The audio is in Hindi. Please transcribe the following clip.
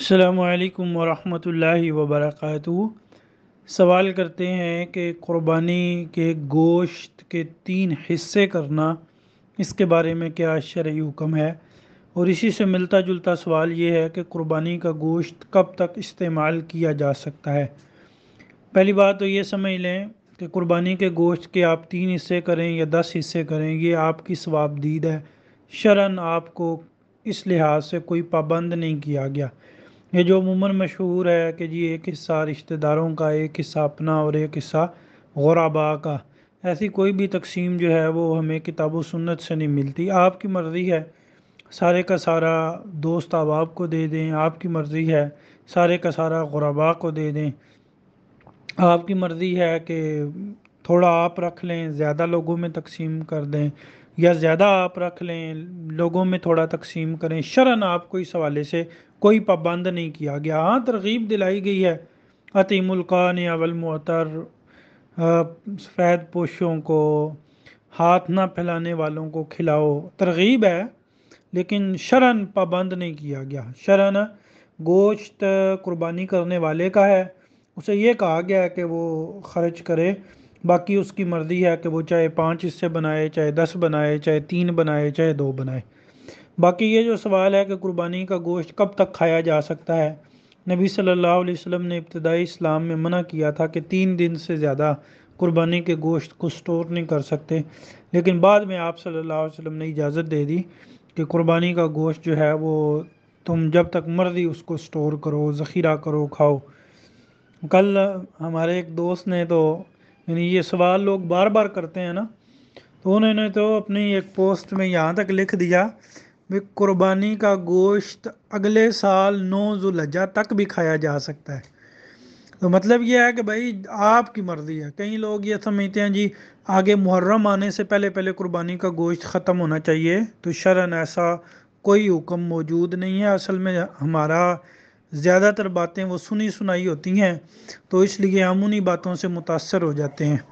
अल्लाम वरहमतुल्लाहि वबरकू सवाल करते हैं कि क़ुरबानी के गोश्त के तीन हिस्से करना इसके बारे में क्या शर्य हुक्म है और इसी से मिलता जुलता सवाल ये है कि क़ुरबानी का गोश्त कब तक इस्तेमाल किया जा सकता है पहली बात तो ये समझ लें कि क़ुरबानी के गोश्त के आप तीन हिस्से करें या दस हिस्से करें ये आपकी स्वाबदीद है शरण आपको इस लिहाज से कोई पाबंद नहीं किया गया ये जो अमूमन मशहूर है कि जी एक हिस्सा रिश्तेदारों का एक हिस्सा अपना और एक हिस्सा गौराबा का ऐसी कोई भी तकसीम जो है वो हमें किताब सुन्नत से नहीं मिलती आपकी मर्ज़ी है सारे का सारा दोस्त अहबाब को दे दें आपकी मर्ज़ी है सारे का सारा गुराबा को दे दें आपकी मर्ज़ी है कि थोड़ा आप रख लें ज़्यादा लोगों में तकसीम कर दें या ज़्यादा आप रख लें लोगों में थोड़ा तकसीम करें शरण आपको इस हवाले से कोई पाबंद नहीं किया गया हाँ तरगीब दिलाई गई है अतीमुल्कान अवल मतर सफ़ेद पोशों को हाथ ना फैलाने वालों को खिलाओ तरगीब है लेकिन शरण पाबंद नहीं किया गया शरण गोश्त कुर्बानी करने वाले का है उसे ये कहा गया है कि वो खर्च करे बाकी उसकी मर्ज़ी है कि वो चाहे पाँच हिस्से बनाए चाहे दस बनाए चाहे तीन बनाए चाहे दो बनाए बाकी ये जो सवाल है कि कुर्बानी का गोश्त कब तक खाया जा सकता है नबी सल्लल्लाहु अलैहि वसल्लम ने इब्तदाई इस्लाम में मना किया था कि तीन दिन से ज़्यादा कुर्बानी के गोश्त को स्टोर नहीं कर सकते लेकिन बाद में आप सल्लल्लाहु अलैहि वसल्लम ने इजाज़त दे दी कि कुर्बानी का गोश्त जो है वो तुम जब तक मर्जी उसको स्टोर करो ज़ख़ीरा करो खाओ कल हमारे एक दोस्त ने तो यानी ये सवाल लोग बार बार करते हैं ना तो उन्होंने तो अपनी एक पोस्ट में यहाँ तक लिख दिया भी कुर्बानी का गोश्त अगले साल नौ जुलजा तक भी खाया जा सकता है तो मतलब यह है कि भाई आपकी मर्ज़ी है कई लोग ये समझते हैं जी आगे मुहर्रम आने से पहले पहले कुर्बानी का गोश्त ख़त्म होना चाहिए तो शरण ऐसा कोई हुक्म मौजूद नहीं है असल में हमारा ज़्यादातर बातें वो सुनी सुनाई होती हैं तो इसलिए हम उन्हीं बातों से मुतासर हो जाते हैं